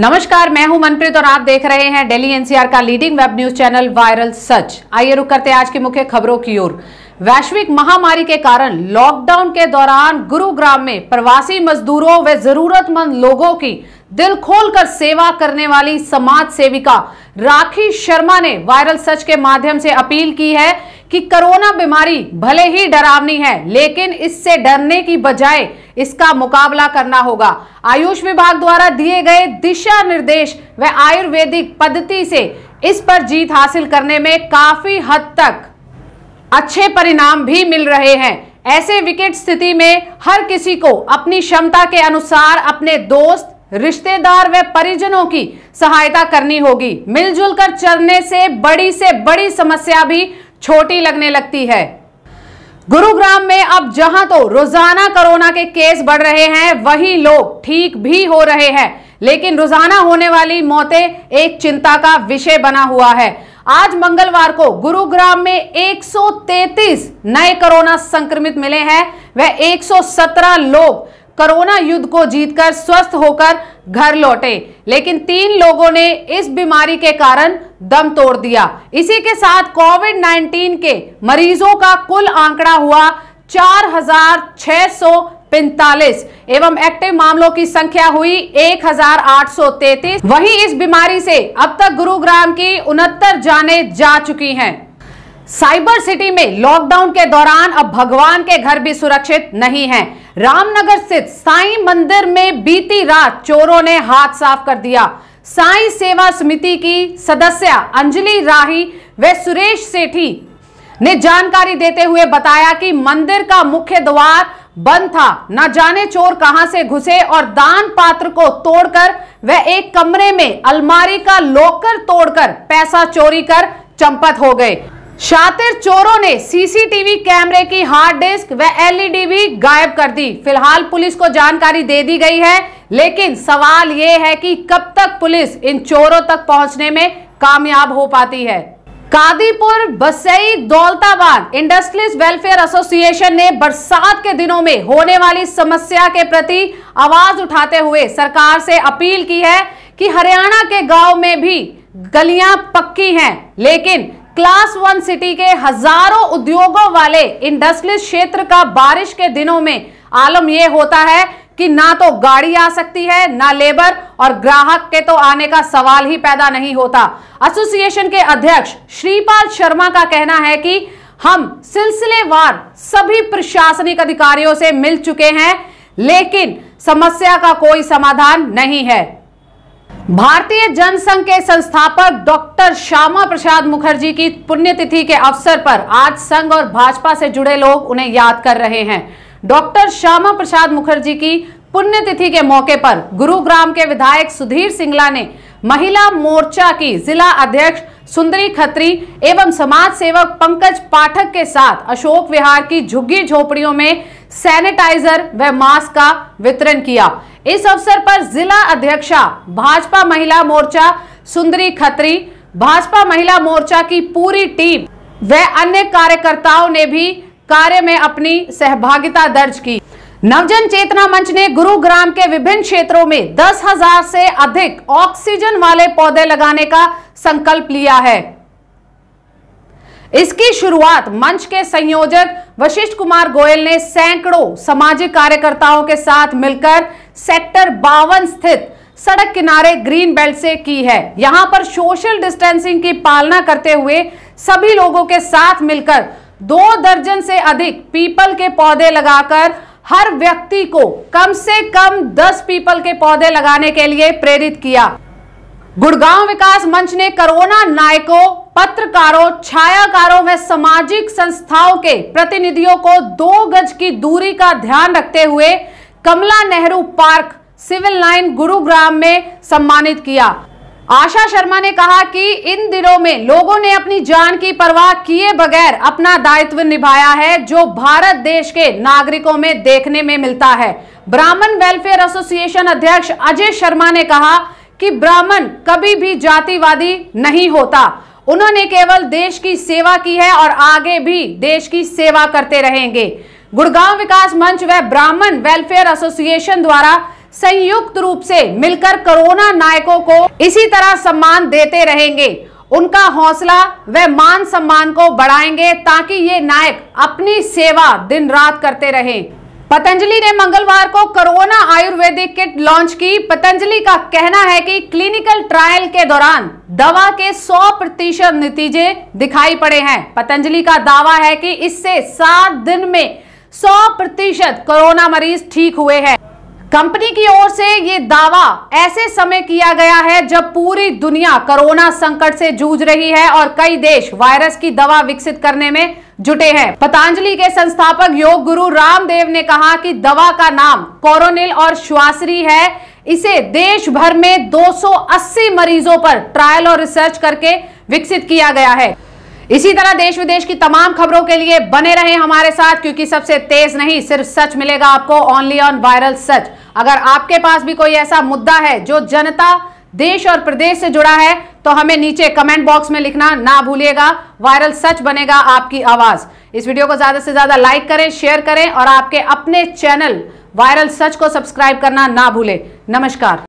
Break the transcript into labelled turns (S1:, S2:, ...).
S1: नमस्कार मैं हूं मनप्रीत और आप देख रहे हैं दिल्ली एनसीआर का leading web news channel viral Sach आइए रुक करते हैं आज की मुख्य खबरों की ओर वैश्विक महामारी के कारण लॉकडाउन के दौरान गुरुग्राम में प्रवासी मजदूरों व जरूरतमंद लोगों की दिल खोलकर सेवा करने वाली समाज सेविका राखी शर्मा ने वायरल सच के माध्यम से अपील की है कि कोरोना बीमारी भले ही डरावनी है लेकिन इससे डरने की बजाय इसका मुकाबला करना होगा आयुष विभाग द्वारा दिए गए दिशा निर्देश व आयुर्वेदिक पद्धति से इस पर जीत हासिल करने में काफी हद तक अच्छे परिणाम भी मिल रहे हैं ऐसे विकेट स्थिति में हर किसी को अपनी क्षमता के अनुसार अपने दोस्त रिश्तेदार व परिजनों की सहायता करनी होगी मिलजुल कर चलने से बड़ी से बड़ी समस्या भी छोटी लगने लगती है गुरुग्राम में अब जहां तो रोजाना कोरोना के केस बढ़ रहे हैं वहीं लोग ठीक भी हो रहे हैं लेकिन रोजाना होने वाली मौतें एक चिंता का विषय बना हुआ है आज मंगलवार को गुरुग्राम में 133 नए कोरोना संक्रमित मिले हैं वह 117 लोग कोरोना युद्ध को जीतकर स्वस्थ होकर घर लौटे लेकिन तीन लोगों ने इस बीमारी के कारण दम तोड़ दिया इसी के साथ कोविड 19 के मरीजों का कुल आंकड़ा हुआ चार हजार छह सौ पैंतालीस एवं एक्टिव मामलों की संख्या हुई 1833 वहीं इस बीमारी से अब तक गुरुग्राम की उनहत्तर जाने जा चुकी हैं साइबर सिटी में लॉकडाउन के दौरान अब भगवान के घर भी सुरक्षित नहीं हैं रामनगर स्थित साईं मंदिर में बीती रात चोरों ने हाथ साफ कर दिया साईं सेवा समिति की सदस्य अंजलि राही व सुरेश सेठी ने जानकारी देते हुए बताया कि मंदिर का मुख्य द्वार बंद था न जाने चोर कहां से घुसे और दान पात्र को तोड़कर वह एक कमरे में अलमारी का लॉकर तोड़कर पैसा चोरी कर चंपत हो गए शातिर चोरों ने सीसीटीवी कैमरे की हार्ड डिस्क व एलईडी भी गायब कर दी फिलहाल पुलिस को जानकारी दे दी गई है लेकिन सवाल ये है कि कब तक पुलिस इन चोरों तक पहुंचने में कामयाब हो पाती है Kadipur Basai Daulatabad industries welfare association ने बरसात के दिनों में होने वाली समस्या के प्रति आवाज उठाते हुए सरकार से अपील की है कि हरियाणा के गांव में भी गलियां पक्की हैं लेकिन क्लास वन सिटी के हजारों उद्योगों वाले इंडस्ट्रियल क्षेत्र का बारिश के दिनों में आलम यह होता है कि ना तो गाड़ी आ सकती है ना लेबर और ग्राहक के तो आने का सवाल ही पैदा नहीं होता एसोसिएशन के अध्यक्ष श्रीपाल शर्मा का कहना है कि हम सिलसिलेवार सभी प्रशासनिक अधिकारियों से मिल चुके हैं लेकिन समस्या का कोई समाधान नहीं है भारतीय जनसंघ के संस्थापक डॉक्टर श्यामा प्रसाद मुखर्जी की पुण्यतिथि के अवसर पर आज संघ और भाजपा से जुड़े लोग उन्हें याद कर रहे हैं डॉक्टर श्यामा प्रसाद मुखर्जी की पुण्यतिथि के मौके पर गुरुग्राम के विधायक सुधीर सिंगला ने महिला मोर्चा की जिला अध्यक्ष सुंदरी खत्री एवं समाज सेवक पंकज पाठक के साथ अशोक विहार की झुग्गी झोपड़ियों में सैनिटाइजर व मास्क का वितरण किया इस अवसर पर जिला अध्यक्षा भाजपा महिला मोर्चा सुंदरी खत्री भाजपा महिला मोर्चा की पूरी टीम व अन्य कार्यकर्ताओं ने भी कार्य में अपनी सहभागिता दर्ज की नवजन चेतना मंच ने गुरुग्राम के विभिन्न क्षेत्रों में दस हजार से अधिक ऑक्सीजन वाले पौधे लगाने का संकल्प लिया है इसकी शुरुआत मंच के संयोजक वशिष्ठ कुमार गोयल ने सैकड़ों सामाजिक कार्यकर्ताओं के साथ मिलकर सेक्टर बावन स्थित सड़क किनारे ग्रीन बेल्ट से की है यहां पर सोशल डिस्टेंसिंग की पालना करते हुए सभी लोगों के साथ मिलकर दो दर्जन से अधिक पीपल के पौधे लगाकर हर व्यक्ति को कम से कम 10 पीपल के पौधे लगाने के लिए प्रेरित किया गुड़गांव विकास मंच ने कोरोना नायकों पत्रकारों छायाकारों व सामाजिक संस्थाओं के प्रतिनिधियों को दो गज की दूरी का ध्यान रखते हुए Kamla Nehru park civil line Gurugram में सम्मानित किया आशा शर्मा ने कहा कि इन दिनों में लोगों ने अपनी जान की परवाह किए बगैर अपना दायित्व निभाया है जो भारत देश के नागरिकों में देखने में मिलता है ब्राह्मण वेलफेयर एसोसिएशन अध्यक्ष अजय शर्मा ने कहा कि ब्राह्मण कभी भी जातिवादी नहीं होता उन्होंने केवल देश की सेवा की है और आगे भी देश की सेवा करते रहेंगे गुड़गांव विकास मंच व ब्राह्मण वेलफेयर एसोसिएशन द्वारा संयुक्त रूप से मिलकर कोरोना नायकों को इसी तरह सम्मान देते रहेंगे उनका हौसला व मान सम्मान को बढ़ाएंगे ताकि ये नायक अपनी सेवा दिन रात करते रहें। पतंजलि ने मंगलवार को कोरोना आयुर्वेदिक किट लॉन्च की पतंजलि का कहना है कि क्लिनिकल ट्रायल के दौरान दवा के 100 प्रतिशत नतीजे दिखाई पड़े हैं पतंजलि का दावा है कि इससे सात दिन में 100 प्रतिशत कोरोना मरीज ठीक हुए हैं कंपनी की ओर से ये दावा ऐसे समय किया गया है जब पूरी दुनिया कोरोना संकट से जूझ रही है और कई देश वायरस की दवा विकसित करने में जुटे हैं पतंजलि के संस्थापक योग गुरु रामदेव ने कहा कि दवा का नाम कोरोनिल और श्वासरी है इसे देश भर में 280 मरीजों पर ट्रायल और रिसर्च करके विकसित किया गया है इसी तरह देश विदेश की तमाम खबरों के लिए बने रहे हमारे साथ क्योंकि सबसे तेज नहीं सिर्फ सच मिलेगा आपको ओनली ऑन वायरल सच अगर आपके पास भी कोई ऐसा मुद्दा है जो जनता देश और प्रदेश से जुड़ा है तो हमें नीचे कमेंट बॉक्स में लिखना ना भूलिएगा वायरल सच बनेगा आपकी आवाज इस वीडियो को ज्यादा से ज्यादा लाइक करें शेयर करें और आपके अपने चैनल वायरल सच को सब्सक्राइब करना ना भूलें नमस्कार